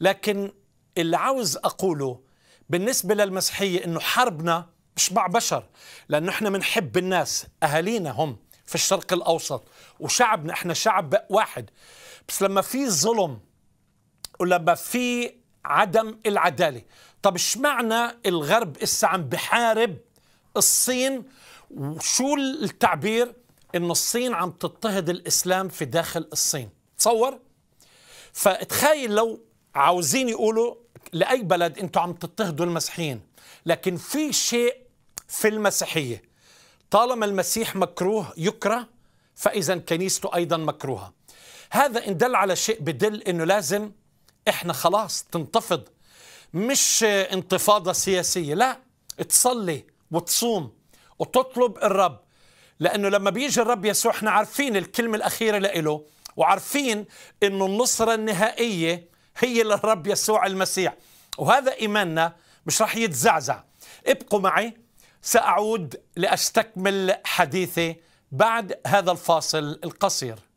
لكن اللي عاوز أقوله بالنسبة للمسيحية أنه حربنا مش مع بشر لأنه إحنا بنحب الناس أهالينا هم في الشرق الأوسط وشعبنا إحنا شعب واحد بس لما في ظلم ولما في عدم العدالة طب اشمعنى الغرب إسا عم بحارب الصين وشو التعبير إنه الصين عم تضطهد الإسلام في داخل الصين تصور فتخيل لو عاوزين يقولوا لاي بلد انتم عم تضطهدوا المسيحيين لكن في شيء في المسيحيه طالما المسيح مكروه يكره فاذا كنيسته ايضا مكروهه هذا ان دل على شيء بدل انه لازم احنا خلاص تنتفض مش انتفاضه سياسيه لا تصلي وتصوم وتطلب الرب لانه لما بيجي الرب يسوع احنا عارفين الكلمه الاخيره لإله وعارفين انه النصره النهائيه هي للرب يسوع المسيح وهذا إيماننا مش راح يتزعزع ابقوا معي سأعود لأستكمل حديثي بعد هذا الفاصل القصير